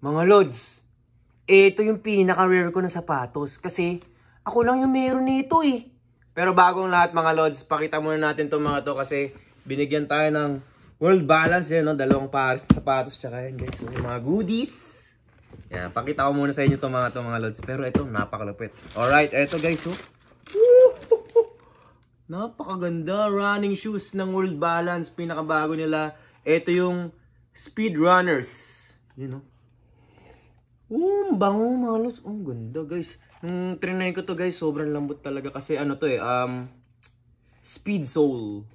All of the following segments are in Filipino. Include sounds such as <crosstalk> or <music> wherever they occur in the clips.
Mga Lods, ito yung pinaka-rare ko na sapatos kasi ako lang yung meron nito eh. Pero bago ang lahat mga Lods, pakita muna natin itong mga to kasi binigyan tayo ng world balance yan, no? dalawang pares na sapatos tsaka yan guys, yung mga goodies. Yan, pakita ko muna sa inyo itong mga to mga Lods. Pero ito, napakalapit. Alright, ito guys, oh. Napakaganda running shoes ng World Balance, pinakabago nila. Ito yung Speed Runners. You know, Oh, bango mga Um, ganda guys. Nung trinay ko to guys, sobrang lambot talaga kasi ano to eh, um, speed soul.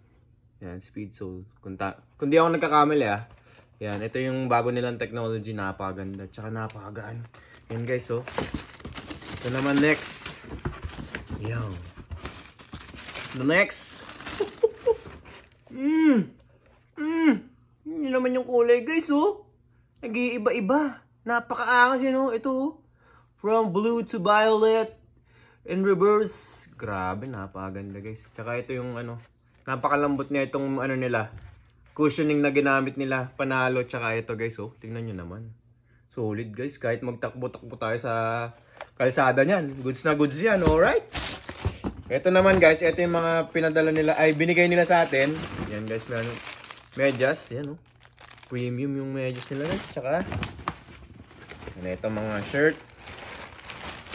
Yan, speed soul. Kundi kung di ako nagkakamali ah. Yan, ito yung bago nilang technology. Napakaganda. Tsaka napakagaan. Yan guys, oh. Ito naman next. Yan. The ano, next. Mmm. <laughs> Mmm. Yun naman yung kulay guys, oh. Nag-iiba-iba. Napakaangas yun, know? Oh. Ito, oh. From blue to violet. In reverse. Grabe, napakaganda, guys. Tsaka ito yung, ano, napakalambot na itong, ano nila, cushioning na ginamit nila. Panalo, tsaka ito, guys, oh. Tingnan nyo naman. Solid, guys. Kahit magtakbo-takbo tayo sa kalsada niyan. Goods na goods yan, alright? Ito naman, guys. Ito yung mga pinadala nila, ay, binigay nila sa atin. Yan, guys, meron medyas. Yan, oh. Premium yung medyas nila, guys. Tsaka, And ito mga shirt.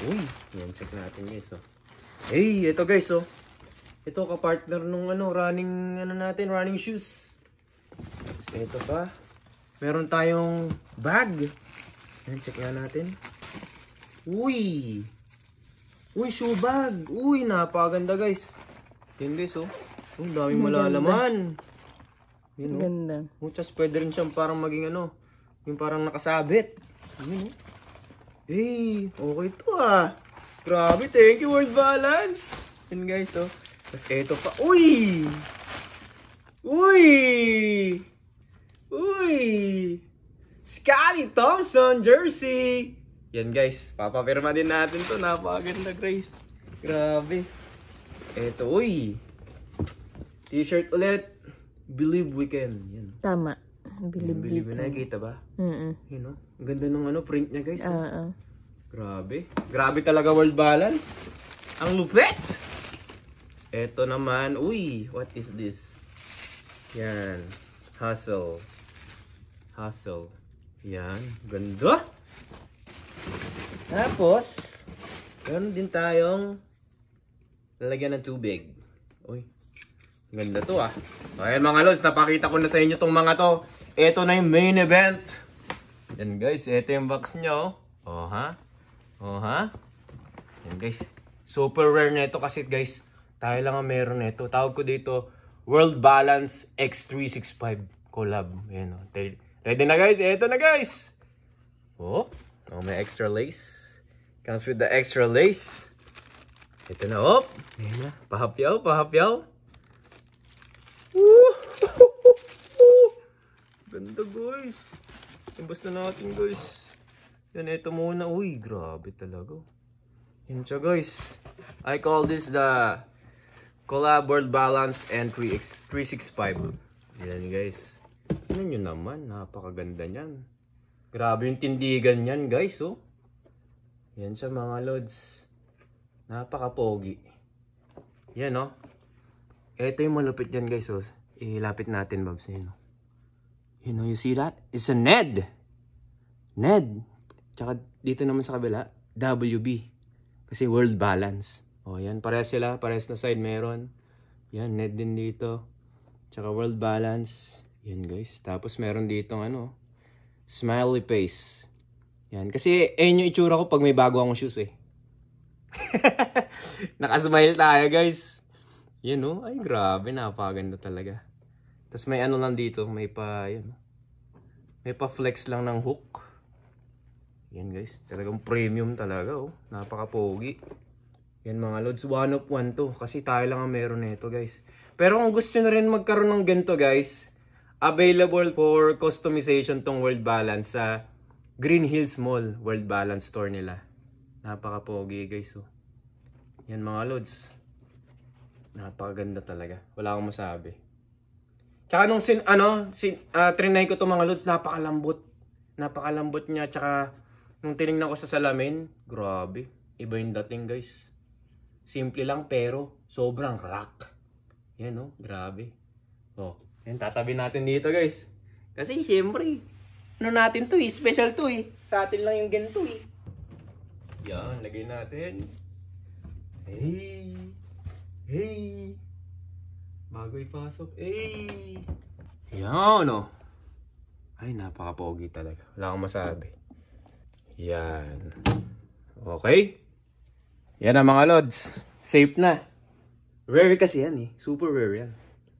Uy, yan check natin guys. Oh. Hey, ito guys oh. Ito ka partner nung ano, running ano natin, running shoes. Tapos ito pa. Meron tayong bag. Yan check nga natin. Uy. Uy, shoe bag. Uy, napaganda guys. Yan guys oh. Uy, daming malalaman. Ganda. Yun, oh. Ganda. Muchas pwede rin siyang parang maging ano, yung parang nakasabit. Yun, ano, Hey, okay to ah. Grabe, thank you World Balance. And guys, oh. Tapos eto pa. Uy! Uy! Uy! Scotty Thompson jersey! Yan guys, papapirma din natin to. Napakaganda, Grace. Grabe. Eto, uy! T-shirt ulit. Believe we can. Yan. Tama. Bilibili. Bilib na nakikita ba? Mm -mm. You know? Ang ganda ng ano, print niya guys. Oh. Oo. Uh -uh. Grabe. Grabe talaga world balance. Ang lupet! Ito naman. Uy, what is this? Yan. Hustle. Hustle. Yan. Ganda! Tapos, meron din tayong lalagyan ng tubig. Uy, ganda to ah. Ayan mga lods, napakita ko na sa inyo tong mga to. Ito na yung main event. Yan guys, ito yung box nyo. O ha? O ha? Yan guys. Super rare na ito kasi guys, tayo lang ang meron nito. Tawag ko dito, World Balance X365 collab. Ayan o. Oh. Ready na guys? Ito na guys! Oh, oh may extra lace. Comes with the extra lace. Ito na, oh. Ayan na. Pahapyaw, pahapyaw. Woo! <laughs> Ganda guys. Imbas na natin guys. Yan, ito muna. Uy, grabe talaga. Yan siya guys. I call this the Collab World Balance N3 365. Yan guys. Ano nyo naman, napakaganda niyan. Grabe yung tindigan niyan guys, oh. Yan siya mga lods. Napaka-pogi. Yan, oh. Ito yung malupit yan guys, oh. Ilapit natin, Babs, yun, oh. You know, you see that? It's a Ned. Ned. Tsaka dito naman sa kabila, WB. Kasi world balance. O, yan. Parehas sila. Parehas na side meron. Yan, Ned din dito. Tsaka world balance. Yan, guys. Tapos meron dito ano, smiley face. Yan. Kasi, ayun eh, yung itsura ko pag may bago akong shoes eh. <laughs> Nakasmile tayo, guys. Yan, no? Oh. Ay, grabe. napaganda talaga. Tapos may ano lang dito, may pa, yun. May pa flex lang ng hook. Yan guys, talagang premium talaga oh. Napaka-pogi. Yan mga loads, one of one to. Kasi tayo lang ang meron nito guys. Pero kung gusto nyo rin magkaroon ng ganito guys, available for customization tong World Balance sa Green Hills Mall World Balance Store nila. Napaka-pogi guys oh. Yan mga loads. Napakaganda talaga. Wala akong masabi. Tsaka nung sin, ano, sin, uh, trinay ko to mga loads, napakalambot. Napakalambot niya. Tsaka nung tinignan ko sa salamin, grabe. Iba yung dating guys. Simple lang pero sobrang rock. Yan no, oh, grabe. Oh, yan tatabi natin dito guys. Kasi siyempre, ano natin to eh, special to eh. Sa atin lang yung ganito eh. Yan, lagay natin. Hey! Hey! bago ipasok. Ay! Yan o. Ay, napaka-pogi talaga. Wala akong masabi. Yan. Okay. Yan ang mga lods. Safe na. Rare kasi yan eh. Super rare yan.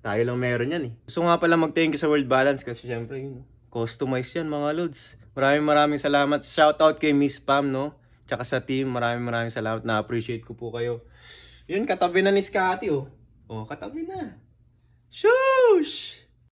Tayo lang meron yan eh. Gusto nga pala mag-thank you sa World Balance kasi syempre yun. Customized yan mga lods. Maraming maraming salamat. Shout out kay Miss Pam no. Tsaka sa team. Maraming maraming salamat. Na-appreciate ko po kayo. Yun, katabi na ni Scotty oh. Oh, katabi na. shush